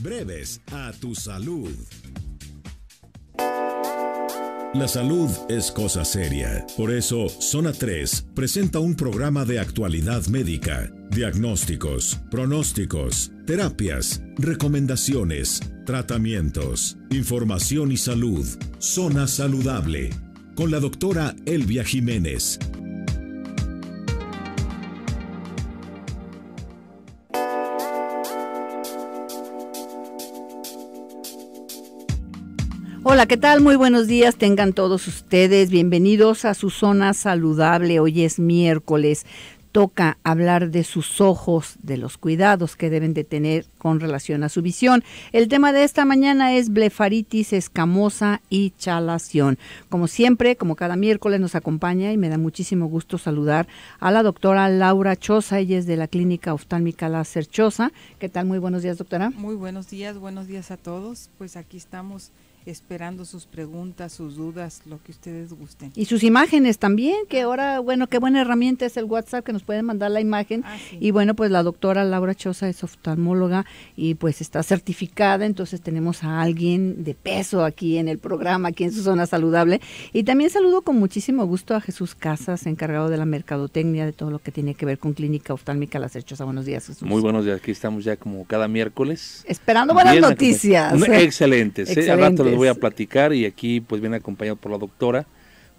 Breves a tu salud. La salud es cosa seria. Por eso, Zona 3 presenta un programa de actualidad médica, diagnósticos, pronósticos, terapias, recomendaciones, tratamientos, información y salud. Zona saludable. Con la doctora Elvia Jiménez, Hola, ¿qué tal? Muy buenos días, tengan todos ustedes. Bienvenidos a su zona saludable. Hoy es miércoles. Toca hablar de sus ojos, de los cuidados que deben de tener con relación a su visión. El tema de esta mañana es blefaritis escamosa y chalación. Como siempre, como cada miércoles nos acompaña y me da muchísimo gusto saludar a la doctora Laura Choza, ella es de la clínica oftálmica La Choza. ¿Qué tal? Muy buenos días, doctora. Muy buenos días, buenos días a todos. Pues aquí estamos esperando sus preguntas, sus dudas, lo que ustedes gusten. Y sus imágenes también, que ahora, bueno, qué buena herramienta es el WhatsApp que nos pueden mandar la imagen. Ah, y bueno, pues la doctora Laura Choza es oftalmóloga y pues está certificada, entonces tenemos a alguien de peso aquí en el programa, aquí en su zona saludable. Y también saludo con muchísimo gusto a Jesús Casas, encargado de la mercadotecnia, de todo lo que tiene que ver con clínica oftálmica Las Cerchosa. Buenos días, Jesús. Muy buenos días, aquí estamos ya como cada miércoles. Esperando buenas noticias. ¿eh? Excelente. sí voy a platicar y aquí pues viene acompañado por la doctora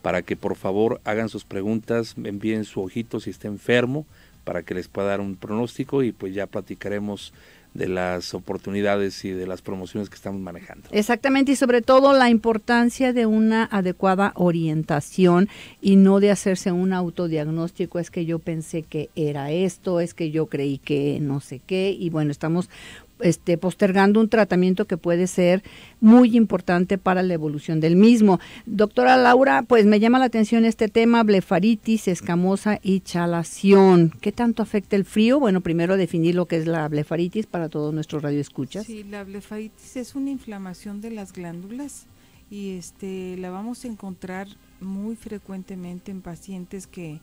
para que por favor hagan sus preguntas, envíen su ojito si está enfermo para que les pueda dar un pronóstico y pues ya platicaremos de las oportunidades y de las promociones que estamos manejando. Exactamente, y sobre todo la importancia de una adecuada orientación y no de hacerse un autodiagnóstico, es que yo pensé que era esto, es que yo creí que no sé qué, y bueno, estamos este, postergando un tratamiento que puede ser muy importante para la evolución del mismo. Doctora Laura, pues me llama la atención este tema, blefaritis, escamosa y chalación. ¿Qué tanto afecta el frío? Bueno, primero definir lo que es la blefaritis para todos nuestros radioescuchas. Sí, la blefaritis es una inflamación de las glándulas y este, la vamos a encontrar muy frecuentemente en pacientes que,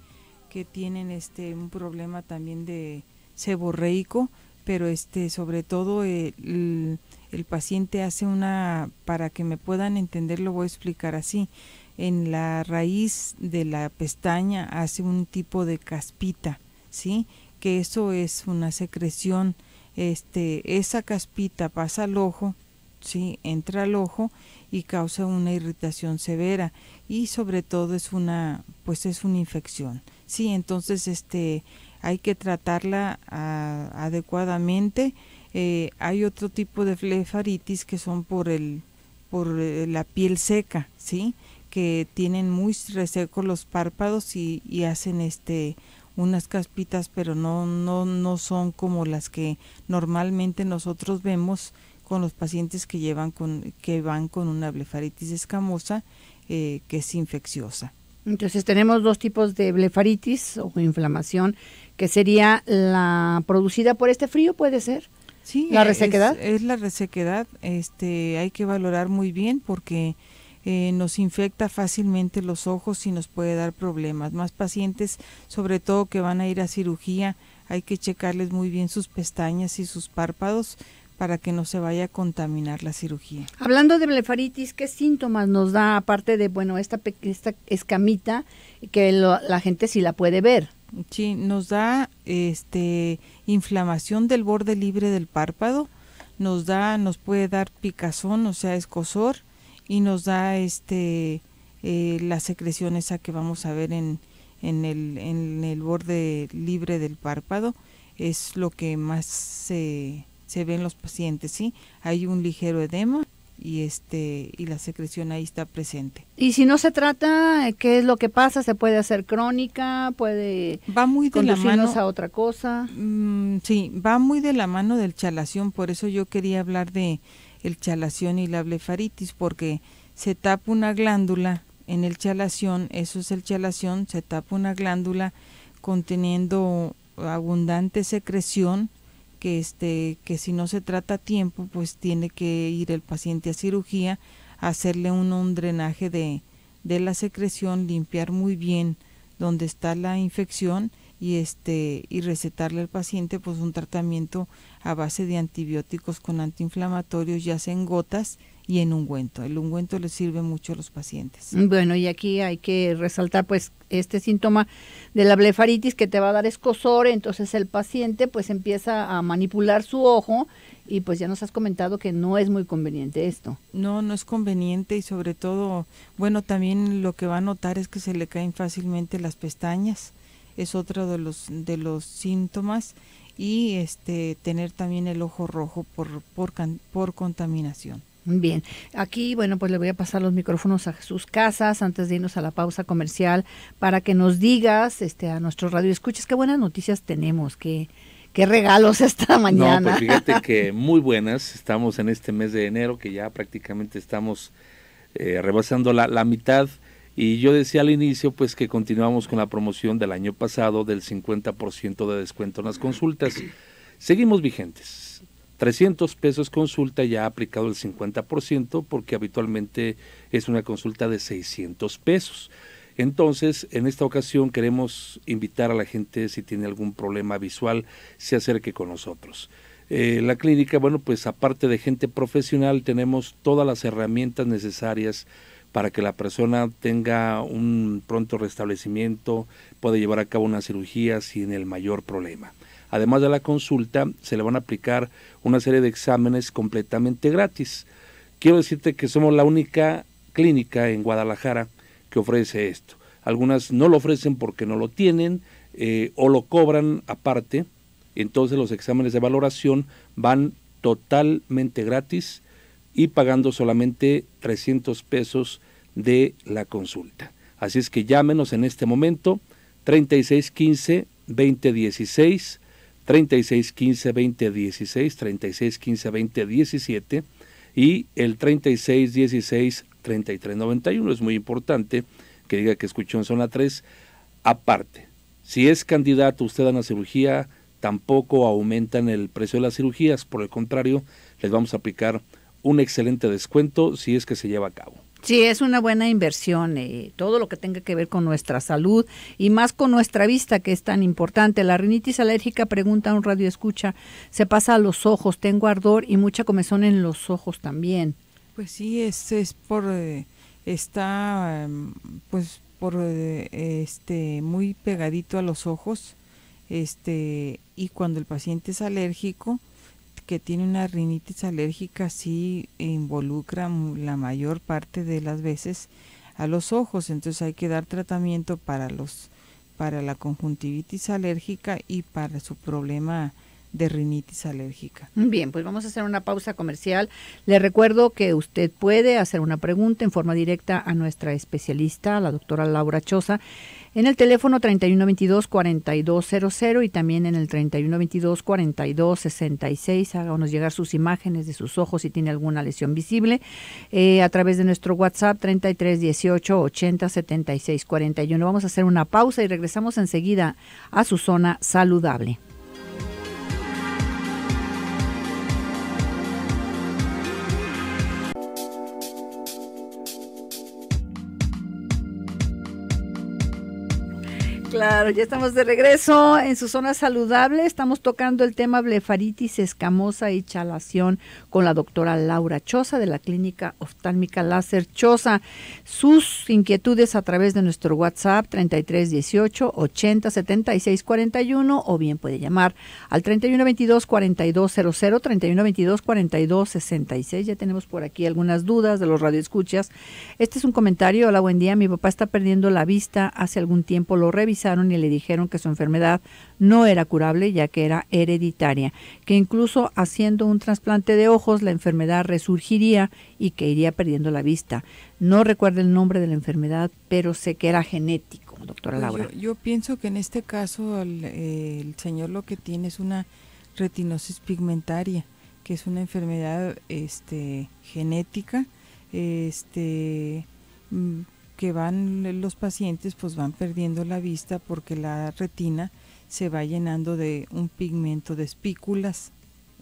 tienen este, un problema también de seborreico pero este, sobre todo eh, el, paciente hace una, para que me puedan entender, lo voy a explicar así, en la raíz de la pestaña hace un tipo de caspita, ¿sí? Que eso es una secreción, este, esa caspita pasa al ojo, ¿sí? Entra al ojo y causa una irritación severa y sobre todo es una, pues es una infección, ¿sí? Entonces, este, hay que tratarla ah, adecuadamente. Eh, hay otro tipo de blefaritis que son por el por eh, la piel seca, ¿sí? que tienen muy resecos los párpados y, hacen este unas caspitas, pero no, no, no son como las que normalmente nosotros vemos con los pacientes que llevan con, que van con una blefaritis escamosa eh, que es infecciosa. Entonces tenemos dos tipos de blefaritis o inflamación que sería la producida por este frío, puede ser. Sí, la resequedad. Es, la resequedad, este, hay que valorar muy bien porque eh, nos infecta fácilmente los ojos y nos puede dar problemas. Más pacientes, sobre todo que van a ir a cirugía, hay que checarles muy bien sus pestañas y sus párpados para que no se vaya a contaminar la cirugía. Hablando de blefaritis, ¿qué síntomas nos da aparte de bueno esta esta escamita que la gente sí la puede ver? Sí, nos da este inflamación del borde libre del párpado, nos da, nos puede dar picazón, o sea, escosor, y nos da este eh, la secreción esa que vamos a ver en, el, en el borde libre del párpado, es lo que más se, se ve en los pacientes, ¿sí? Hay un ligero edema y este y la secreción ahí está presente. Y si no se trata, eh, ¿qué es lo que pasa? Se puede hacer crónica, puede va muy de la mano a otra cosa. Mm, sí, va muy de la mano del chalación, por eso yo quería hablar de el chalación y la blefaritis porque se tapa una glándula en el chalación, eso es el chalación, se tapa una glándula conteniendo abundante secreción que este que si no se trata a tiempo pues tiene que ir el paciente a cirugía hacerle un drenaje de, la secreción limpiar muy bien donde está la infección y este y recetarle al paciente pues un tratamiento a base de antibióticos con antiinflamatorios ya sea en gotas y en ungüento. El ungüento le sirve mucho a los pacientes. Bueno, y aquí hay que resaltar pues este síntoma de la blefaritis que te va a dar escosor, entonces el paciente pues empieza a manipular su ojo y pues ya nos has comentado que no es muy conveniente esto. No, no es conveniente y sobre todo, bueno, también lo que va a notar es que se le caen fácilmente las pestañas, es otro de los de los síntomas y este tener también el ojo rojo por por, por contaminación. Bien, aquí, bueno, pues le voy a pasar los micrófonos a sus casas antes de irnos a la pausa comercial para que nos digas este, a nuestro radio escuches qué buenas noticias tenemos, qué, qué regalos esta pues mañana. pues fíjate que muy buenas, estamos en este mes de enero que ya prácticamente estamos eh, rebasando la, la mitad y yo decía al inicio pues que continuamos con la promoción del año pasado del 50% de descuento en las consultas. Seguimos vigentes, 300 pesos consulta ya ha aplicado el 50% porque habitualmente es una consulta de 600 pesos. Entonces, en esta ocasión queremos invitar a la gente si tiene algún problema visual, se acerque con nosotros. Eh, la clínica, bueno, pues aparte de gente profesional, tenemos todas las herramientas necesarias para que la persona tenga un pronto restablecimiento, pueda llevar a cabo una cirugía sin el mayor problema. Además de la consulta, se le van a aplicar una serie de exámenes completamente gratis. Quiero decirte que somos la única clínica en Guadalajara que ofrece esto. Algunas no lo ofrecen porque no lo tienen eh, o lo cobran aparte. Entonces los exámenes de valoración van totalmente gratis y pagando solamente 300 pesos de la consulta. Así es que llámenos en este momento 3615 2016 36 15 20 16, 36 15 20 17 y el 36 16 33 91. Es muy importante que diga que escuchó en zona 3. Aparte, si es candidato usted a una cirugía, tampoco aumentan el precio de las cirugías. Por el contrario, les vamos a aplicar un excelente descuento si es que se lleva a cabo. Sí, es una buena inversión, eh, todo lo que tenga que ver con nuestra salud y más con nuestra vista, que es tan importante. La rinitis alérgica, pregunta a un radio escucha, se pasa a los ojos, tengo ardor y mucha comezón en los ojos también. Pues sí, es, es por, eh, está, em, pues por, eh, este, muy pegadito a los ojos, este, y cuando el paciente es alérgico, que tiene una rinitis alérgica sí involucra la mayor parte de las veces a los ojos, entonces hay que dar tratamiento para los para la conjuntivitis alérgica y para su problema de rinitis alérgica. Bien, pues vamos a hacer una pausa comercial. Le recuerdo que usted puede hacer una pregunta en forma directa a nuestra especialista, la doctora Laura Choza, en el teléfono 3122-4200 y también en el 3122-4266. Háganos llegar sus imágenes de sus ojos si tiene alguna lesión visible eh, a través de nuestro WhatsApp 3318-807641. Vamos a hacer una pausa y regresamos enseguida a su zona saludable. Claro, ya estamos de regreso en su zona saludable. Estamos tocando el tema blefaritis escamosa y chalación con la doctora Laura Choza de la Clínica Oftálmica Láser Choza. Sus inquietudes a través de nuestro WhatsApp 3318 80 76 41 o bien puede llamar al 3122 4200 3122 4266. Ya tenemos por aquí algunas dudas de los radioescuchas. Este es un comentario. Hola, buen día. Mi papá está perdiendo la vista. Hace algún tiempo lo revisé y le dijeron que su enfermedad no era curable ya que era hereditaria, que incluso haciendo un trasplante de ojos la enfermedad resurgiría y que iría perdiendo la vista. No recuerdo el nombre de la enfermedad, pero sé que era genético, doctora pues Laura. yo, pienso que en este caso el, eh, el, señor lo que tiene es una retinosis pigmentaria, que es una enfermedad este, genética, este mm, que van los pacientes pues van perdiendo la vista porque la retina se va llenando de un pigmento de espículas,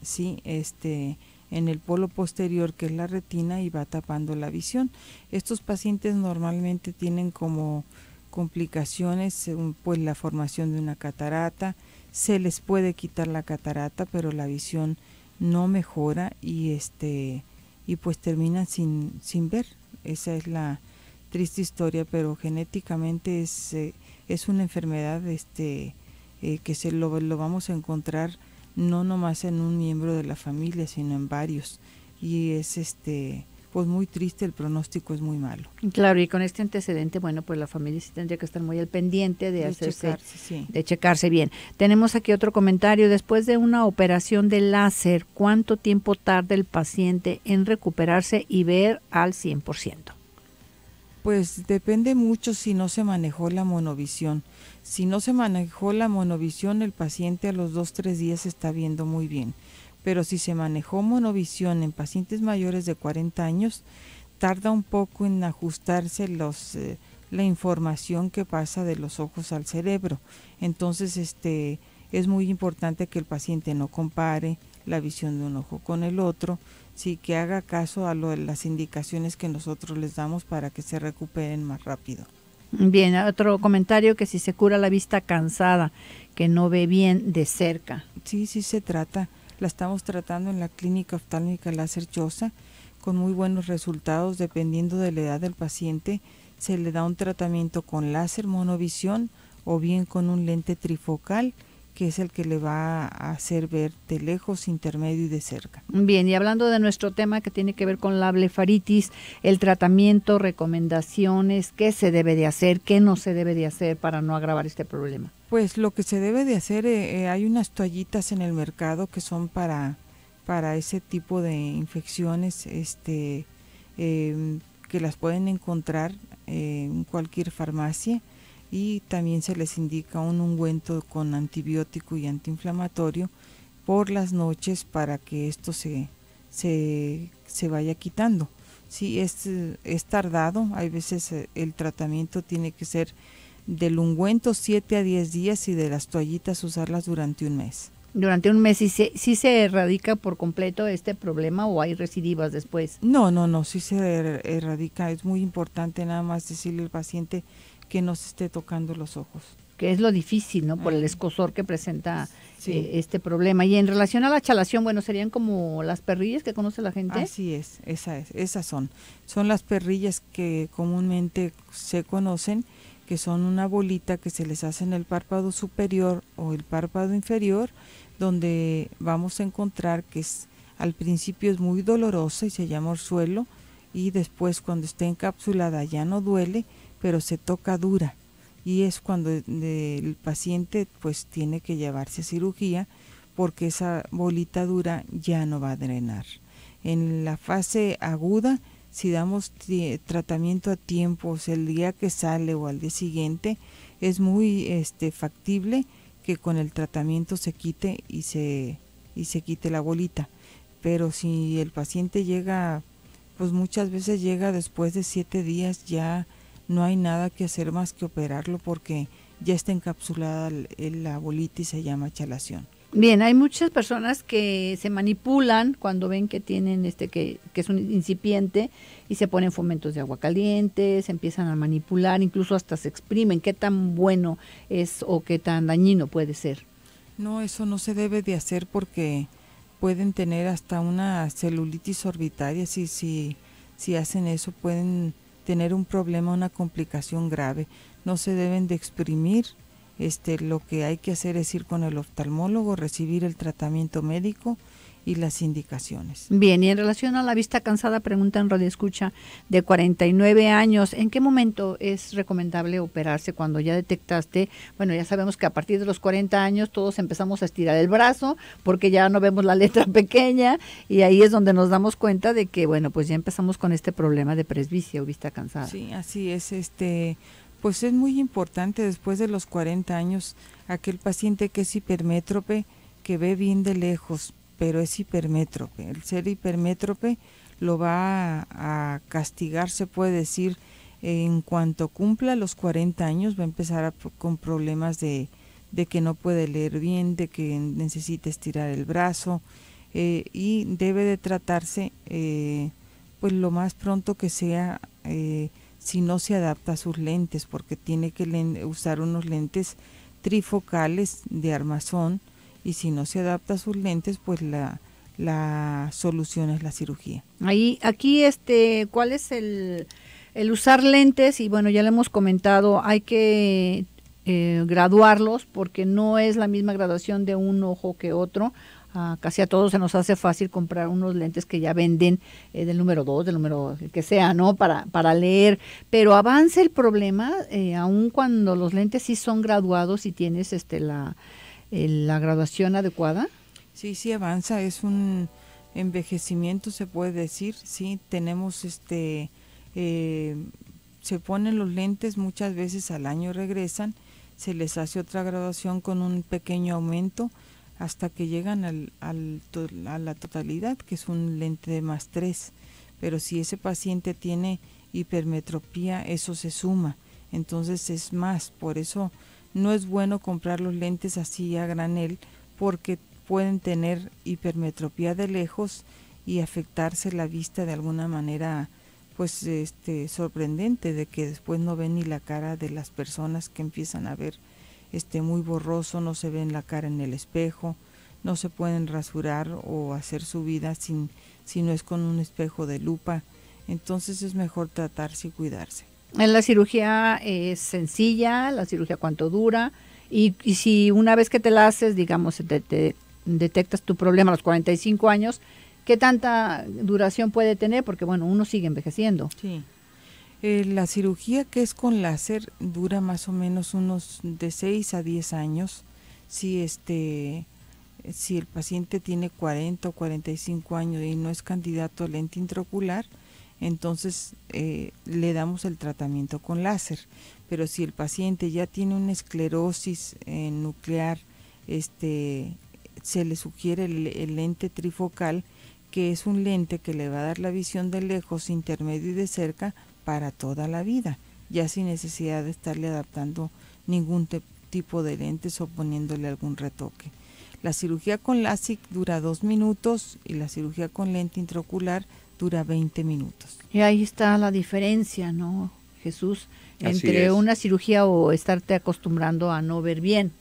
¿sí? Este, en el polo posterior que es la retina y va tapando la visión. Estos pacientes normalmente tienen como complicaciones, pues la formación de una catarata, se les puede quitar la catarata, pero la visión no mejora y este y pues terminan sin, sin ver. Esa es la, triste historia, pero genéticamente es, eh, es una enfermedad este, eh, que se lo, lo, vamos a encontrar no nomás en un miembro de la familia, sino en varios. Y es este pues muy triste, el pronóstico es muy malo. Claro, y con este antecedente, bueno, pues la familia sí tendría que estar muy al pendiente de, hacerse, de checarse bien. Tenemos aquí otro comentario. Después de una operación de láser, ¿cuánto tiempo tarda el paciente en recuperarse y ver al 100%? Pues depende mucho si no se manejó la monovisión. Si no se manejó la monovisión, el paciente a los 2 tres días está viendo muy bien. Pero si se manejó monovisión en pacientes mayores de 40 años, tarda un poco en ajustarse eh, la información que pasa de los ojos al cerebro. Entonces, este, es muy importante que el paciente no compare la visión de un ojo con el otro, sí que haga caso a las indicaciones que nosotros les damos para que se recuperen más rápido. Bien, otro comentario que si se cura la vista cansada, que no ve bien de cerca. Sí, sí se trata. La estamos tratando en la clínica oftálmica láser Chosa con muy buenos resultados dependiendo de la edad del paciente. Se le da un tratamiento con láser monovisión o bien con un lente trifocal que es el que le va a hacer ver de lejos, intermedio y de cerca. Bien, y hablando de nuestro tema que tiene que ver con la blefaritis, el tratamiento, recomendaciones, qué se debe de hacer, qué no se debe de hacer para no agravar este problema. Pues lo que se debe de hacer, eh, eh, hay unas toallitas en el mercado que son para, para ese tipo de infecciones, este, em, que las pueden encontrar eh, en cualquier farmacia y también se les indica un ungüento con antibiótico y antiinflamatorio por las noches para que esto se, se, vaya quitando. Si es, es tardado, hay veces eh, el tratamiento tiene que ser del ungüento 7 a 10 días y de las toallitas usarlas durante un mes. Durante un mes, si se, se erradica por completo este problema o hay recidivas después? No, no, no, si se er, erradica. Es muy importante nada más decirle al paciente que nos esté tocando los ojos. Que es lo difícil, ¿no? Por el escosor que presenta eh, este problema. Y en relación a la chalación, bueno, serían como las perrillas que conoce la gente. Así es, esa es, esas son. Son las perrillas que comúnmente se conocen, que son una bolita que se les hace en el párpado superior o el párpado inferior, donde vamos a encontrar que al principio es muy dolorosa y se llama orzuelo, y después cuando esté encapsulada ya no duele, pero se toca dura y es cuando el paciente pues tiene que llevarse a cirugía porque esa bolita dura ya no va a drenar. En la fase aguda, si damos tratamiento a tiempo, o sea, el día que sale o al día siguiente, es muy este, factible que con el tratamiento se quite y se, y se quite la bolita. Pero si el paciente llega, pues muchas veces llega después de siete días ya no hay nada que hacer más que operarlo porque ya está encapsulada la bolita y se llama chalación. Bien, hay muchas personas que se manipulan cuando ven que tienen este que, que es un incipiente y se ponen fomentos de agua caliente, se empiezan a manipular, incluso hasta se exprimen qué tan bueno es o qué tan dañino puede ser. No, eso no se debe de hacer porque pueden tener hasta una celulitis orbitaria si si si hacen eso pueden tener un problema, una complicación grave. No se deben de exprimir. Este, lo que hay que hacer es ir con el oftalmólogo, recibir el tratamiento médico y las indicaciones. Bien, y en relación a la vista cansada, pregunta en Radio Escucha de 49 años, ¿en qué momento es recomendable operarse cuando ya detectaste? Bueno, ya sabemos que a partir de los 40 años todos empezamos a estirar el brazo porque ya no vemos la letra pequeña y ahí es donde nos damos cuenta de que, bueno, pues ya empezamos con este problema de presbicia o vista cansada. Sí, así es, este... Pues es muy importante después de los 40 años aquel paciente que es hipermétrope, que ve bien de lejos, pero es hipermétrope. El ser hipermétrope lo va a, castigar, se puede decir, en cuanto cumpla los 40 años, va a empezar con problemas de, que no puede leer bien, de que necesita estirar el brazo eh, y debe de tratarse eh, pues lo más pronto que sea eh, si no se adapta a sus lentes porque tiene que usar unos lentes trifocales de armazón y si no se adapta a sus lentes, pues la, la solución es la cirugía. Ahí, aquí, este, ¿cuál es el, el usar lentes? Y bueno, ya le hemos comentado, hay que eh, graduarlos porque no es la misma graduación de un ojo que otro. Ah, casi a todos se nos hace fácil comprar unos lentes que ya venden eh, del número 2, del número que sea, ¿no? Para, para leer. Pero avanza el problema, eh, aun cuando los lentes sí son graduados y tienes este la eh, la graduación adecuada? Sí, sí avanza, es un envejecimiento se puede decir, sí, tenemos este, eh, se ponen los lentes muchas veces al año regresan, se les hace otra graduación con un pequeño aumento hasta que llegan al, a la totalidad, que es un lente de más 3, pero si ese paciente tiene hipermetropía, eso se suma, entonces es más, por eso no es bueno comprar los lentes así a granel porque pueden tener hipermetropía de lejos y afectarse la vista de alguna manera pues este sorprendente de que después no ven ni la cara de las personas que empiezan a ver este muy borroso, no se ven la cara en el espejo, no se pueden rasurar o hacer su vida sin si no es con un espejo de lupa. Entonces es mejor tratarse y cuidarse. La cirugía es eh, sencilla, la cirugía cuánto dura, y, si una vez que te la haces, digamos, detectas tu problema a los 45 años, ¿qué tanta duración puede tener? Porque bueno, uno sigue envejeciendo. Sí. Eh, la cirugía que es con láser dura más o menos unos de 6 a 10 años. Si este si el paciente tiene 40 o 45 años y no es candidato a lente intraocular, entonces eh, le damos el tratamiento con láser. Pero si el paciente ya tiene una esclerosis eh, nuclear, este, se le sugiere el, lente trifocal, que es un lente que le va a dar la visión de lejos, intermedio y de cerca para toda la vida, ya sin necesidad de estarle adaptando ningún tipo de lentes o poniéndole algún retoque. La cirugía con láser dura dos minutos y la cirugía con lente intraocular dura 20 minutos. Y ahí está la diferencia, ¿no, Jesús? Entre una cirugía o estarte acostumbrando a no ver bien.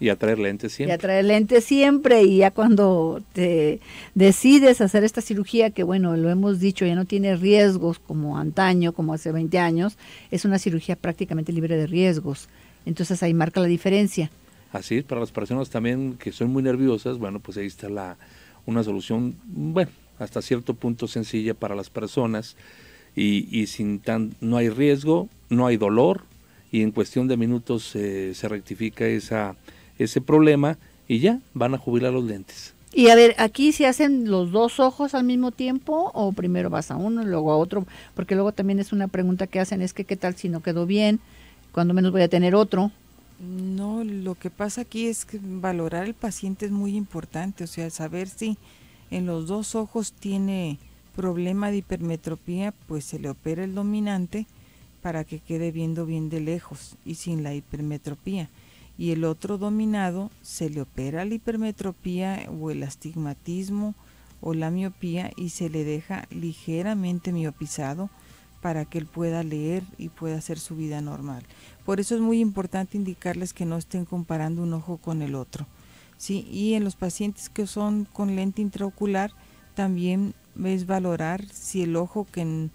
Y a traer lentes siempre. Y a traer lentes siempre. Y ya cuando te decides hacer esta cirugía, que bueno, lo hemos dicho, ya no tiene riesgos como antaño, como hace 20 años, es una cirugía prácticamente libre de riesgos. Entonces ahí marca la diferencia. Así es, para las personas también que son muy nerviosas, bueno, pues ahí está la, una solución, bueno, hasta cierto punto sencilla para las personas y, y sin tan, no hay riesgo, no hay dolor y en cuestión de minutos eh, se rectifica esa, ese problema y ya van a jubilar los lentes. Y a ver, aquí si hacen los dos ojos al mismo tiempo o primero vas a uno y luego a otro, porque luego también es una pregunta que hacen, es que qué tal si no quedó bien, cuando menos voy a tener otro. No, lo que pasa aquí es que valorar al paciente es muy importante, o sea, saber si en los dos ojos tiene problema de hipermetropía, pues se le opera el dominante para que quede viendo bien de lejos y sin la hipermetropía. Y el otro dominado se le opera la hipermetropía o el astigmatismo o la miopía y se le deja ligeramente miopizado para que él pueda leer y pueda hacer su vida normal. Por eso es muy importante indicarles que no estén comparando un ojo con el otro. ¿sí? Y en los pacientes que son con lente intraocular, también es valorar si el ojo que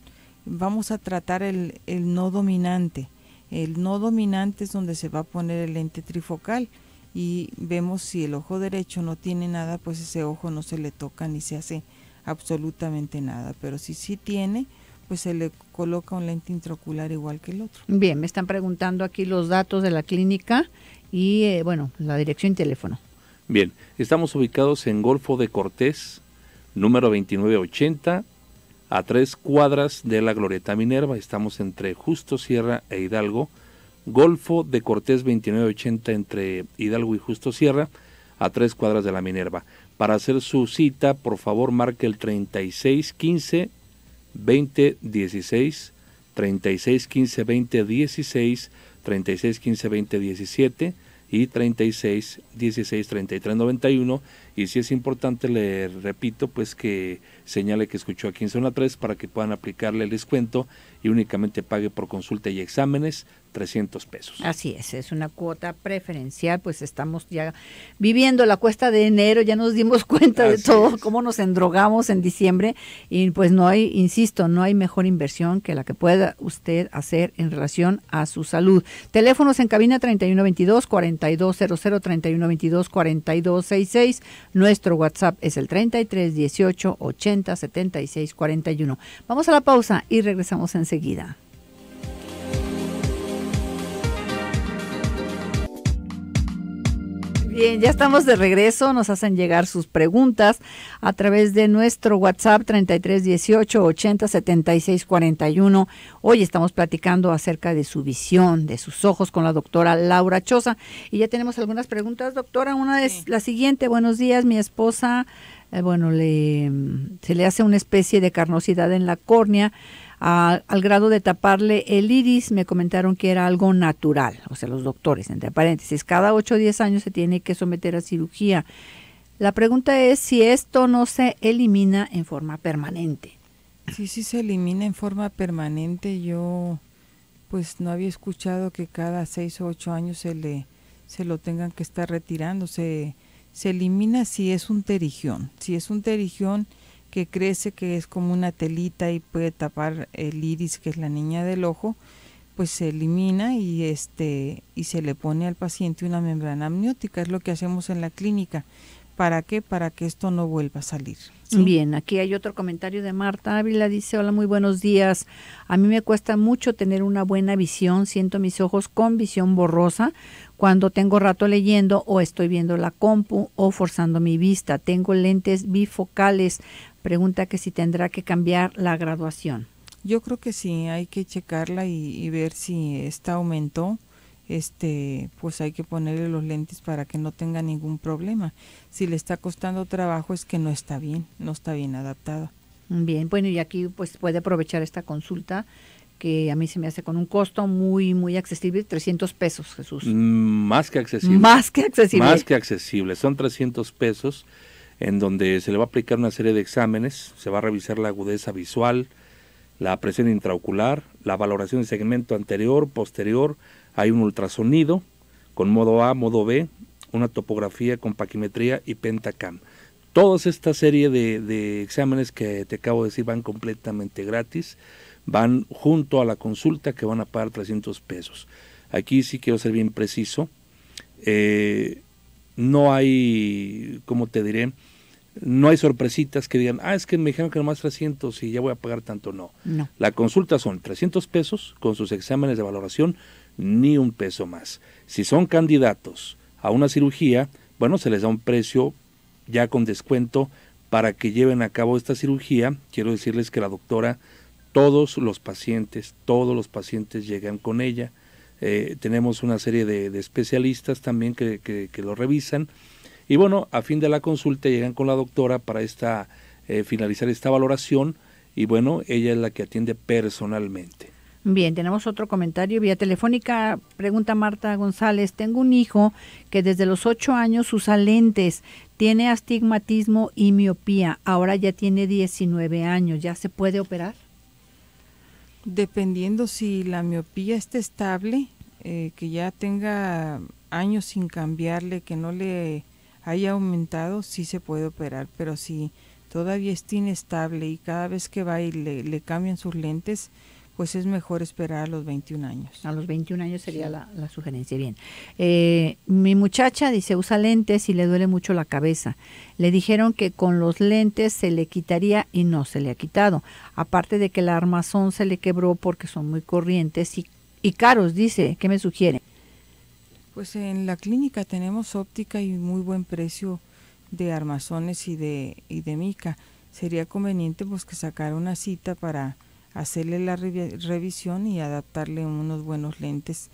vamos a tratar el, el no dominante. El no dominante es donde se va a poner el lente trifocal y vemos si el ojo derecho no tiene nada, pues ese ojo no se le toca ni se hace absolutamente nada. Pero si sí tiene, pues se le coloca un lente intraocular igual que el otro. Bien, me están preguntando aquí los datos de la clínica y eh, bueno, la dirección y teléfono. Bien, estamos ubicados en Golfo de Cortés, número 2980, a tres cuadras de la Glorieta Minerva. Estamos entre Justo Sierra e Hidalgo. Golfo de Cortés 2980 entre Hidalgo y Justo Sierra, a tres cuadras de la Minerva. Para hacer su cita, por favor, marque el 3615 2016, 3615 2016, 3615 2017 y 36 16 33 91 y si es importante le repito pues que Señale que escuchó aquí en Zona para que puedan aplicarle el descuento y únicamente pague por consulta y exámenes 300 pesos. Así es, es una cuota preferencial, pues estamos ya viviendo la cuesta de enero, ya nos dimos cuenta de todo, cómo nos endrogamos en diciembre y pues no hay, insisto, no hay mejor inversión que la que pueda usted hacer en relación a su salud. Teléfonos en cabina 3122-4200, 3122-4266, nuestro WhatsApp es el 331880. 70 76 41. Vamos a la pausa y regresamos enseguida. Bien, ya estamos de regreso. Nos hacen llegar sus preguntas a través de nuestro WhatsApp 3318 80 76 41. Hoy estamos platicando acerca de su visión, de sus ojos con la doctora Laura Choza. Y ya tenemos algunas preguntas, doctora. Una es la siguiente. Buenos días, mi esposa. Eh, bueno, le, mm, se le hace una especie de carnosidad en la córnea al grado de taparle el iris, me comentaron que era algo natural, o sea, los doctores, entre paréntesis, cada 8 o 10 años se tiene que someter a cirugía. La pregunta es si esto no se elimina en forma permanente. Sí, sí se elimina en forma permanente. Yo pues no había escuchado que cada 6 o 8 años se le se lo tengan que estar retirando. Se, elimina si es un terigión. Si es un terigión que crece, que es como una telita y puede tapar el iris, que es la niña del ojo, pues se elimina y, este, y se le pone al paciente una membrana amniótica, es lo que hacemos en la clínica. ¿Para qué? Para que esto no vuelva a salir. Bien, aquí hay otro comentario de Marta Ávila. Dice, hola, muy buenos días. A mí me cuesta mucho tener una buena visión. Siento mis ojos con visión borrosa cuando tengo rato leyendo o estoy viendo la compu o forzando mi vista. Tengo lentes bifocales pregunta que si tendrá que cambiar la graduación. Yo creo que sí, hay que checarla y, ver si está aumentó este, pues hay que ponerle los lentes para que no tenga ningún problema. Si le está costando trabajo es que no está bien, no está bien adaptada. Bien, bueno, y aquí pues puede aprovechar esta consulta que a mí se me hace con un costo muy, muy accesible, 300 pesos, Jesús. Mm, más que accesible. Más que accesible. Más que accesible, son 300 pesos en donde se le va a aplicar una serie de exámenes, se va a revisar la agudeza visual, la presión intraocular, la valoración de segmento anterior, posterior, hay un ultrasonido con modo A, modo B, una topografía con paquimetría y pentacam. Todas esta serie de, exámenes que te acabo de decir van completamente gratis, van junto a la consulta que van a pagar 300 pesos. Aquí sí quiero ser bien preciso. Eh, no hay, como te diré? No hay sorpresitas que digan, ah, es que me dijeron que nomás 300 y ya voy a pagar tanto. No. no. La consulta son 300 pesos con sus exámenes de valoración, ni un peso más. Si son candidatos a una cirugía, bueno, se les da un precio ya con descuento para que lleven a cabo esta cirugía. Quiero decirles que la doctora, todos los pacientes, todos los pacientes llegan con ella eh, tenemos una serie de, especialistas también que, lo revisan. Y bueno, a fin de la consulta llegan con la doctora para esta, eh, finalizar esta valoración y bueno, ella es la que atiende personalmente. Bien, tenemos otro comentario vía telefónica. Pregunta Marta González, tengo un hijo que desde los 8 años usa lentes, tiene astigmatismo y miopía, ahora ya tiene 19 años, ¿ya se puede operar? Dependiendo si la miopía está estable, eh, que ya tenga años sin cambiarle, que no le haya aumentado, sí se puede operar, pero si todavía está inestable y cada vez que va y le cambian sus lentes, pues es mejor esperar a los 21 años. A los 21 años sería la, sugerencia. Bien. Eh, mi muchacha dice, usa lentes y le duele mucho la cabeza. Le dijeron que con los lentes se le quitaría y no se le ha quitado. Aparte de que el armazón se le quebró porque son muy corrientes y, y caros, dice. ¿Qué me sugiere? Pues en la clínica tenemos óptica y muy buen precio de armazones y de, y de mica. Sería conveniente pues que sacara una cita para hacerle la revisión y adaptarle unos buenos lentes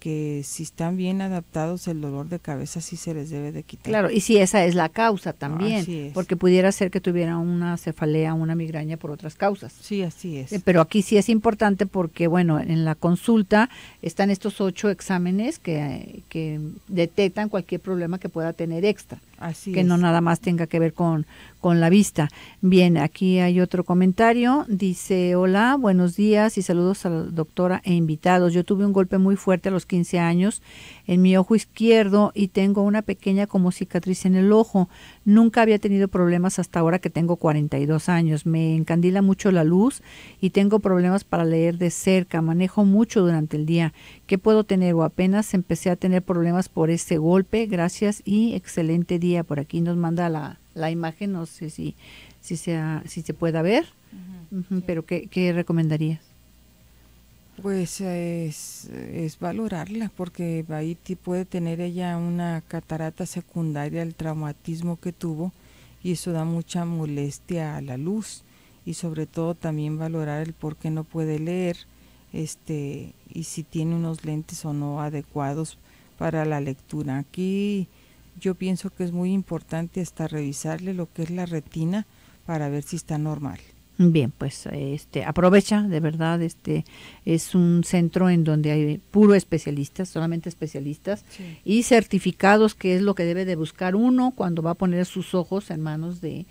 que si están bien adaptados el dolor de cabeza sí se les debe de quitar. Claro, y si esa es la causa también, porque pudiera ser que tuviera una cefalea, una migraña por otras causas. Sí, así es. Eh, pero aquí sí es importante porque, bueno, en la consulta están estos ocho exámenes que, que detectan cualquier problema que pueda tener extra que no nada más tenga que ver con, con la vista. Bien, aquí hay otro comentario. Dice, hola, buenos días y saludos a la doctora e invitados. Yo tuve un golpe muy fuerte a los 15 años en mi ojo izquierdo y tengo una pequeña como cicatriz en el ojo. Nunca había tenido problemas hasta ahora que tengo 42 años. Me encandila mucho la luz y tengo problemas para leer de cerca. Manejo mucho durante el día. ¿Qué puedo tener? O apenas empecé a tener problemas por ese golpe. Gracias y excelente día. Por aquí nos manda la, la imagen. No sé si, si, sea, si se pueda ver, pero ¿qué, ¿qué recomendarías? Pues es, valorarla, porque ahí puede tener ella una catarata secundaria al traumatismo que tuvo y eso da mucha molestia a la luz y sobre todo también valorar el por qué no puede leer este y si tiene unos lentes o no adecuados para la lectura. Aquí yo pienso que es muy importante hasta revisarle lo que es la retina para ver si está normal. Bien, pues este aprovecha, de verdad, este es un centro en donde hay puro especialistas, solamente especialistas y certificados, que es lo que debe de buscar uno cuando va a poner sus ojos en manos de,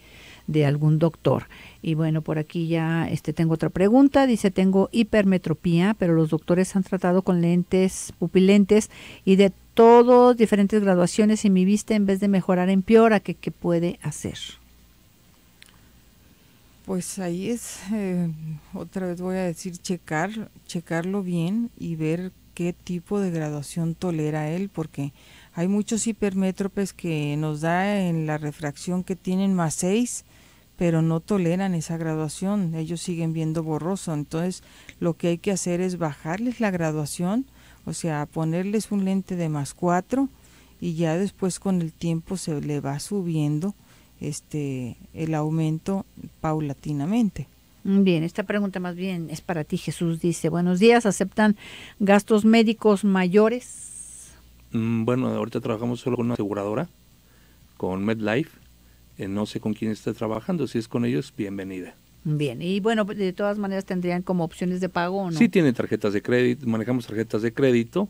de algún doctor. Y bueno, por aquí ya este tengo otra pregunta, dice, "Tengo hipermetropía, pero los doctores han tratado con lentes pupilentes y de todos diferentes graduaciones y mi vista en vez de mejorar empeora, ¿qué qué puede hacer?" pues ahí es, eh, otra vez voy a decir, checar, checarlo bien y ver qué tipo de graduación tolera él, porque hay muchos hipermétropes que nos da en la refracción que tienen más 6, pero no toleran esa graduación, ellos siguen viendo borroso, entonces lo que hay que hacer es bajarles la graduación, o sea, ponerles un lente de más 4 y ya después con el tiempo se le va subiendo este el aumento paulatinamente. Bien, esta pregunta más bien es para ti, Jesús. Dice, buenos días, ¿aceptan gastos médicos mayores? Mm, bueno, ahorita trabajamos solo con una aseguradora, con MedLife. Eh, no sé con quién está trabajando, si es con ellos, bienvenida. Bien, y bueno, pues, de todas maneras tendrían como opciones de pago o no. Sí tiene tarjetas de crédito, manejamos tarjetas de crédito.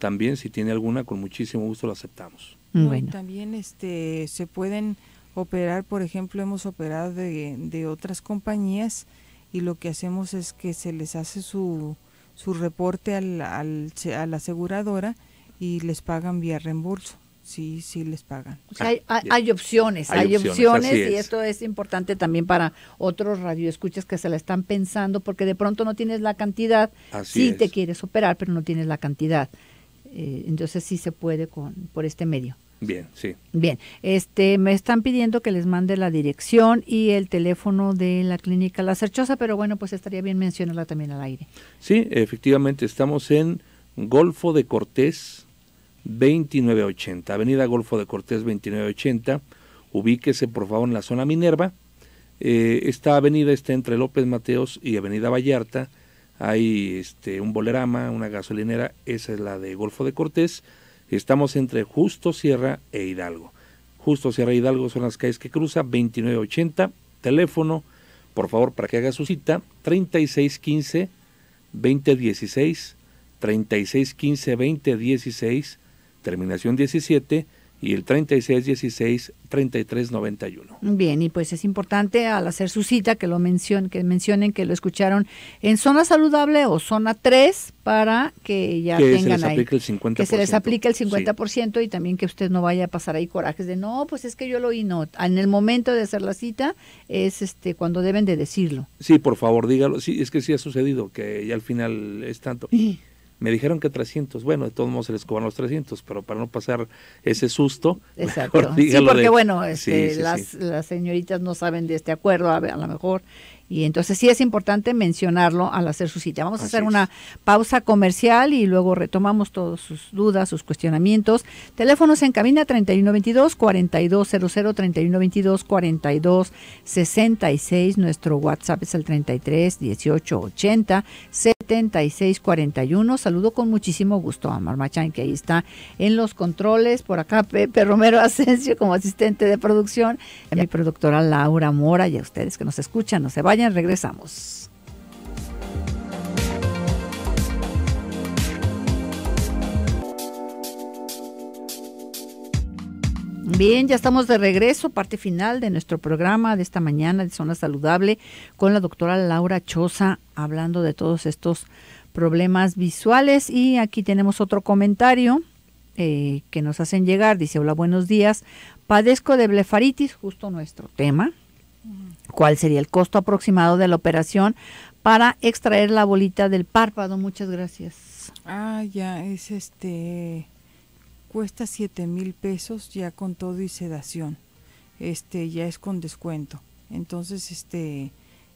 También si tiene alguna, con muchísimo gusto la aceptamos. Bueno. También este se pueden operar, por ejemplo, hemos operado de, de otras compañías y lo que hacemos es que se les hace su, su reporte al, al, a la aseguradora y les pagan vía reembolso. Sí, sí les pagan. hay, hay, opciones, hay, opciones, y esto es importante también para otros radioescuchas que se la están pensando porque de pronto no tienes la cantidad, si sí te quieres operar, pero no tienes la cantidad. Eh, entonces sí se puede con por este medio. Bien, sí. Bien, este, me están pidiendo que les mande la dirección y el teléfono de la clínica La Cerchosa, pero bueno, pues estaría bien mencionarla también al aire. Sí, efectivamente, estamos en Golfo de Cortés 2980, Avenida Golfo de Cortés 2980, ubíquese por favor en la zona Minerva. Eh, esta avenida está entre López Mateos y Avenida Vallarta, hay este, un bolerama, una gasolinera, esa es la de Golfo de Cortés Estamos entre Justo Sierra e Hidalgo. Justo Sierra e Hidalgo son las calles que cruza, 2980, teléfono, por favor, para que haga su cita, 3615 2016, 3615 2016, terminación 17 y el 3616-3391. Bien, y pues es importante al hacer su cita que lo mencionen, que mencionen que lo escucharon en zona saludable o zona 3 para que ya que se les aplique el 50%. Que se les aplique el 50% y también que usted no vaya a pasar ahí corajes de no, pues es que yo lo oí, no. En el momento de hacer la cita es este cuando deben de decirlo. Sí, por favor, dígalo. Sí, es que sí ha sucedido que ya al final es tanto. Sí me dijeron que 300. Bueno, de todos modos se les cobran los 300, pero para no pasar ese susto. Exacto. sí, porque bueno, este, las, señoritas no saben de este acuerdo, a lo mejor, y entonces sí es importante mencionarlo al hacer su cita. Vamos a hacer una pausa comercial y luego retomamos todas sus dudas, sus cuestionamientos. Teléfonos en cabina 3122-4200, 3122-4266. Nuestro WhatsApp es el 33 18 80 7641. Saludo con muchísimo gusto a Marmachan, que ahí está en los controles. Por acá Pepe Romero Asensio como asistente de producción. a mi productora Laura Mora y a ustedes que nos escuchan, no se vayan regresamos. Bien, ya estamos de regreso, parte final de nuestro programa de esta mañana de Zona Saludable con la doctora Laura Choza hablando de todos estos problemas visuales. Y aquí tenemos otro comentario eh, que nos hacen llegar. Dice, hola, buenos días. Padezco de blefaritis, justo nuestro tema, cuál sería el costo aproximado de la operación para extraer la bolita del párpado. Muchas gracias. Ah, ya, es este, cuesta 7 mil pesos ya con todo y sedación. Este, ya es con descuento. Entonces, este,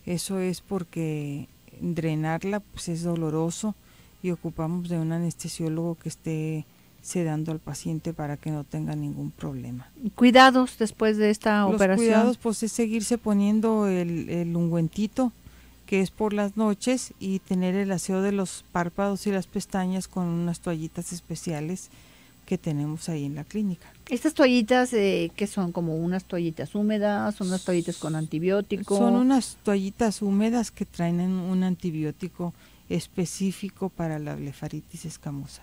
eso es porque drenarla pues es doloroso y ocupamos de un anestesiólogo que esté sedando al paciente para que no tenga ningún problema. ¿Cuidados después de esta operación? cuidados pues es seguirse poniendo el, ungüentito que es por las noches y tener el aseo de los párpados y las pestañas con unas toallitas especiales que tenemos ahí en la clínica. Estas toallitas eh, que son como unas toallitas húmedas, son unas toallitas con antibiótico. Son unas toallitas húmedas que traen un antibiótico específico para la blefaritis escamosa.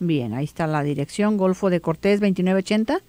Bien, ahí está la dirección, Golfo de Cortés 2980.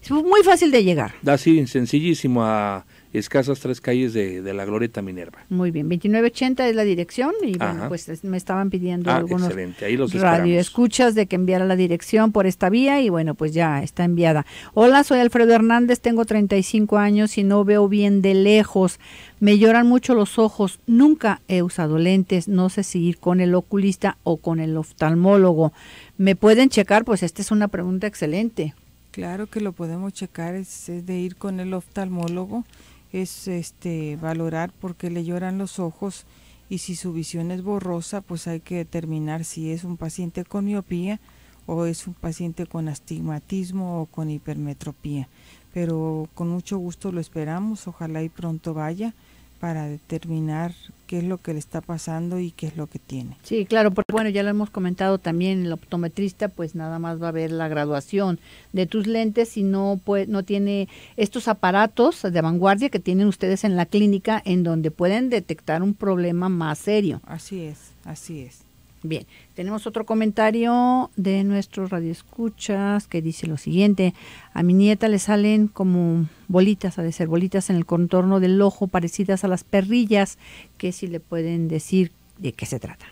Es muy fácil de llegar. Así, sencillísimo a escasas tres calles de, la Glorieta Minerva. Muy bien, 2980 es la dirección y bueno, pues me estaban pidiendo ah, algunos excelente. Ahí los radio escuchas de que enviara la dirección por esta vía y bueno, pues ya está enviada. Hola, soy Alfredo Hernández, tengo 35 años y no veo bien de lejos. Me lloran mucho los ojos, nunca he usado lentes, no sé si ir con el oculista o con el oftalmólogo. ¿Me pueden checar? Pues esta es una pregunta excelente. Claro que lo podemos checar, es de ir con el oftalmólogo es este valorar por qué le lloran los ojos y si su visión es borrosa, pues hay que determinar si es un paciente con miopía o es un paciente con astigmatismo o con hipermetropía. Pero con mucho gusto lo esperamos, ojalá y pronto vaya para determinar qué es lo que le está pasando y qué es lo que tiene. Sí, claro, porque bueno, ya lo hemos comentado también, el optometrista pues nada más va a ver la graduación de tus lentes y no pues no tiene estos aparatos de vanguardia que tienen ustedes en la clínica en donde pueden detectar un problema más serio. Así es, así es. Bien, tenemos otro comentario de nuestros radioescuchas que dice lo siguiente. A mi nieta le salen como bolitas, ha de ser bolitas en el contorno del ojo, parecidas a las perrillas, que si le pueden decir de qué se trata.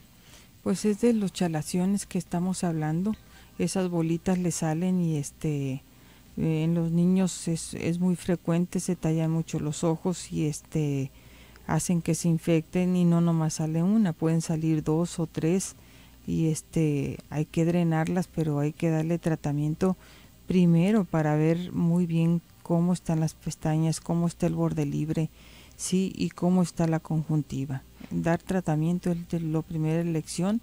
Pues es de los chalaciones que estamos hablando. Esas bolitas le salen y este eh, en los niños es, es muy frecuente, se tallan mucho los ojos y este hacen que se infecten y no nomás sale una, pueden salir dos o tres y este hay que drenarlas, pero hay que darle tratamiento primero para ver muy bien cómo están las pestañas, cómo está el borde libre, sí, y cómo está la conjuntiva. Dar tratamiento es la primera elección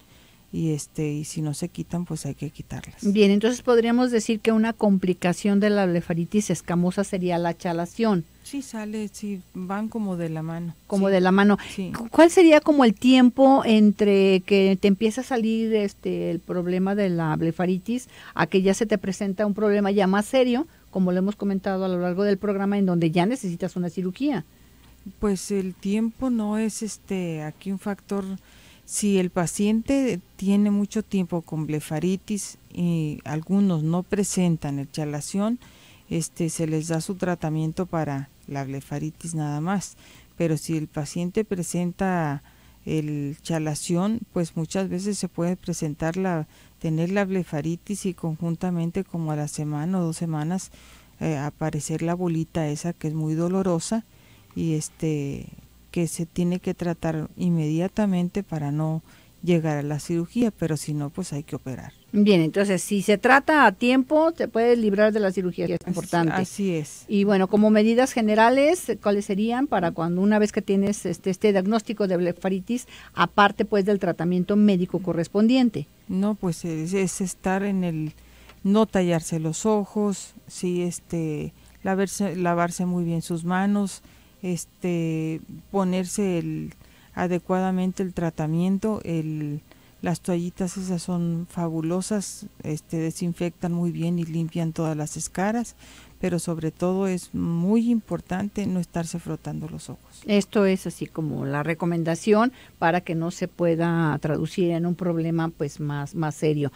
y este y si no se quitan pues hay que quitarlas. Bien, entonces podríamos decir que una complicación de la blefaritis escamosa sería la chalación. Sí, sale, sí, van como de la mano. Como de la mano. ¿Cuál sería como el tiempo entre que te empieza a salir este el problema de la blefaritis a que ya se te presenta un problema ya más serio, como lo hemos comentado a lo largo del programa en donde ya necesitas una cirugía? Pues el tiempo no es este aquí un factor si el paciente tiene mucho tiempo con blefaritis y algunos no presentan chalación, este, se les da su tratamiento para la blefaritis nada más. Pero si el paciente presenta el chalación, pues muchas veces se puede presentar la, tener la blefaritis y conjuntamente como a la semana o dos semanas eh, aparecer la bolita esa que es muy dolorosa y este que se tiene que tratar inmediatamente para no llegar a la cirugía, pero si no, pues hay que operar. Bien, entonces si se trata a tiempo, te puedes librar de la cirugía, que es importante. Así es. Y bueno, como medidas generales, ¿cuáles serían para cuando una vez que tienes este, este diagnóstico de blefaritis, aparte pues del tratamiento médico correspondiente? No, pues es, estar en el, no tallarse los ojos, sí, este, lavarse muy bien sus manos, este, ponerse el, adecuadamente el tratamiento, el, las toallitas esas son fabulosas, este, desinfectan muy bien y limpian todas las escaras, pero sobre todo es muy importante no estarse frotando los ojos. Esto es así como la recomendación para que no se pueda traducir en un problema pues más, más serio.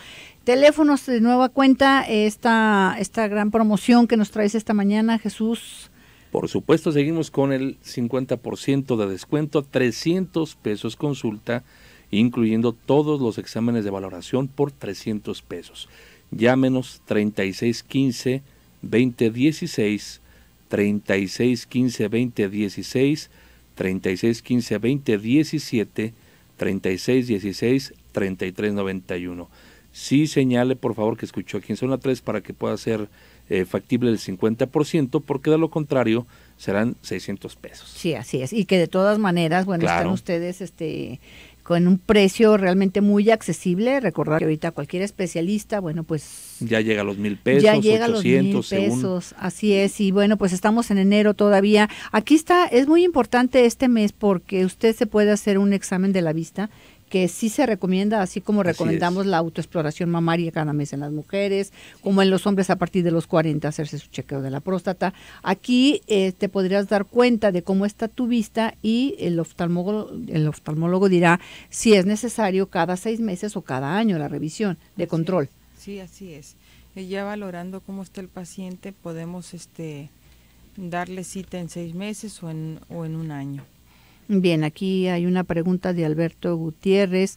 Teléfonos de nueva cuenta, esta, esta gran promoción que nos traes esta mañana, Jesús. Por supuesto, seguimos con el 50% de descuento, 300 pesos consulta, incluyendo todos los exámenes de valoración por 300 pesos. Llámenos 3615 2016, 3615 2016, 3615 2017, 3616 3391. Sí señale por favor que escuchó aquí son zona 3 para que pueda ser... Hacer eh, factible del 50%, porque de lo contrario serán 600 pesos. Sí, así es. Y que de todas maneras, bueno, están ustedes este, con un precio realmente muy accesible. Recordar que ahorita cualquier especialista, bueno, pues... Ya llega a los mil pesos. Ya llega los mil pesos, así es. Y bueno, pues estamos en enero todavía. Aquí está, es muy importante este mes porque usted se puede hacer un examen de la vista que sí se recomienda, así como recomendamos la autoexploración mamaria cada mes en las mujeres, como en los hombres a partir de los 40 hacerse su chequeo de la próstata. Aquí eh, te podrías dar cuenta de cómo está tu vista y el oftalmólogo, el oftalmólogo dirá si es necesario cada seis meses o cada año la revisión de control. Sí, así es. Eh, ya valorando cómo está el paciente, podemos este darle cita en seis meses o o en un año. Bien, aquí hay una pregunta de Alberto Gutiérrez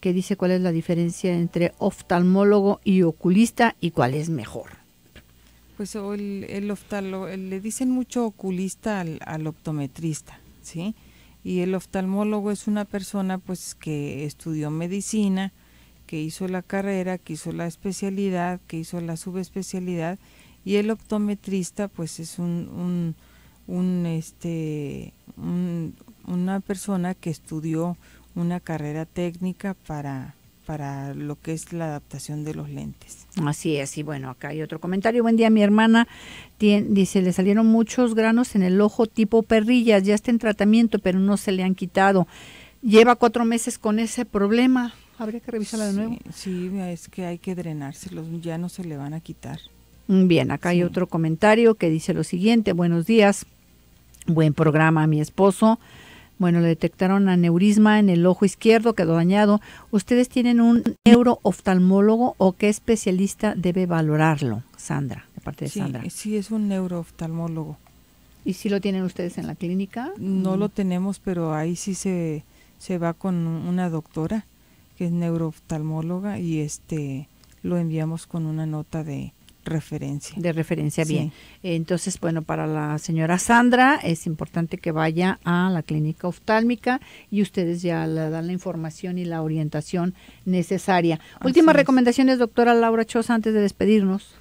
que dice cuál es la diferencia entre oftalmólogo y oculista y cuál es mejor. Pues el, el le dicen mucho oculista al, al, optometrista, ¿sí? Y el oftalmólogo es una persona pues que estudió medicina, que hizo la carrera, que hizo la especialidad, que hizo la subespecialidad y el optometrista pues es un, un este un, una persona que estudió una carrera técnica para para lo que es la adaptación de los lentes. Así es, y bueno, acá hay otro comentario. Buen día, mi hermana dice, le salieron muchos granos en el ojo tipo perrillas, ya está en tratamiento, pero no se le han quitado. Lleva cuatro meses con ese problema, habría que revisarla de nuevo. Sí, es que hay que drenárselos, ya no se le van a quitar. Mm, bien, acá hay otro comentario que dice lo siguiente, buenos días, buen programa mi esposo bueno, le detectaron aneurisma en el ojo izquierdo, quedó dañado. ¿Ustedes tienen un neurooftalmólogo o qué especialista debe valorarlo, Sandra, de parte de sí, Sandra? Sí, es un neurooftalmólogo. ¿Y si lo tienen ustedes en la clínica? No mm. lo tenemos, pero ahí sí se, se va con una doctora que es neurooftalmóloga y este lo enviamos con una nota de, referencia. De referencia, bien. Entonces, bueno, para la señora Sandra es importante que vaya a la clínica oftálmica y ustedes ya le dan la información y la orientación necesaria. Últimas recomendaciones, doctora Laura Chosa, antes de despedirnos.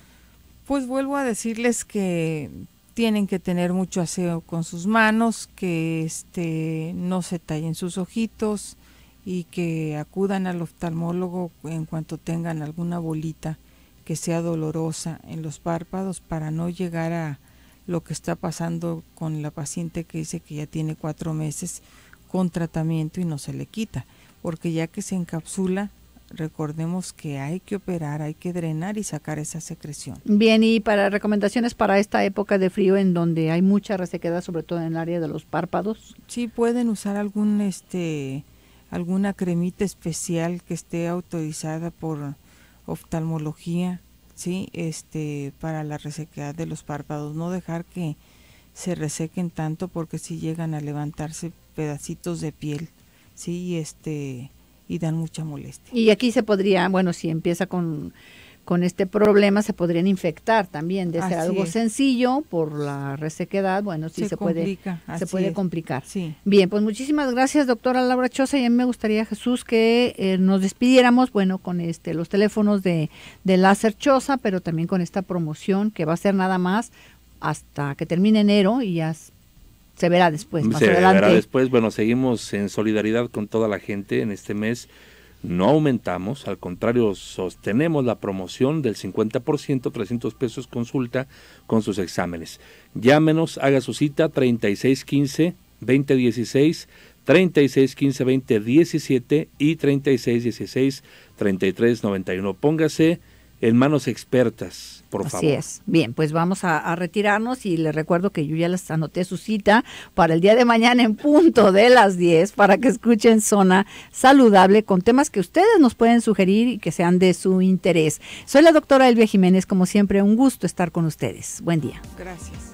Pues vuelvo a decirles que tienen que tener mucho aseo con sus manos, que este no se tallen sus ojitos y que acudan al oftalmólogo en cuanto tengan alguna bolita que sea dolorosa en los párpados para no llegar a lo que está pasando con la paciente que dice que ya tiene cuatro meses con tratamiento y no se le quita, porque ya que se encapsula, recordemos que hay que operar, hay que drenar y sacar esa secreción. Bien, y para recomendaciones para esta época de frío en donde hay mucha resequedad, sobre todo en el área de los párpados. Sí, pueden usar algún este alguna cremita especial que esté autorizada por oftalmología, ¿sí? Este, para la resequedad de los párpados, no dejar que se resequen tanto porque si llegan a levantarse pedacitos de piel, ¿sí? Este, y dan mucha molestia. Y aquí se podría, bueno, si empieza con con este problema se podrían infectar también. De ser algo sencillo por la resequedad, bueno, sí se, puede, se puede complicar. Bien, pues muchísimas gracias, doctora Laura Chosa. Y a mí me gustaría, Jesús, que eh, nos despidiéramos, bueno, con este los teléfonos de, de Láser Chosa, pero también con esta promoción que va a ser nada más hasta que termine enero y ya se verá después. Más se verá después. Bueno, seguimos en solidaridad con toda la gente en este mes. No aumentamos, al contrario, sostenemos la promoción del 50%, 300 pesos consulta con sus exámenes. Llámenos, haga su cita 3615 2016, 3615 2017 y 3616 3391. Póngase en manos expertas Así es. Bien, pues vamos a, retirarnos y les recuerdo que yo ya las anoté su cita para el día de mañana en punto de las 10 para que escuchen Zona Saludable con temas que ustedes nos pueden sugerir y que sean de su interés. Soy la doctora Elvia Jiménez, como siempre, un gusto estar con ustedes. Buen día. Gracias.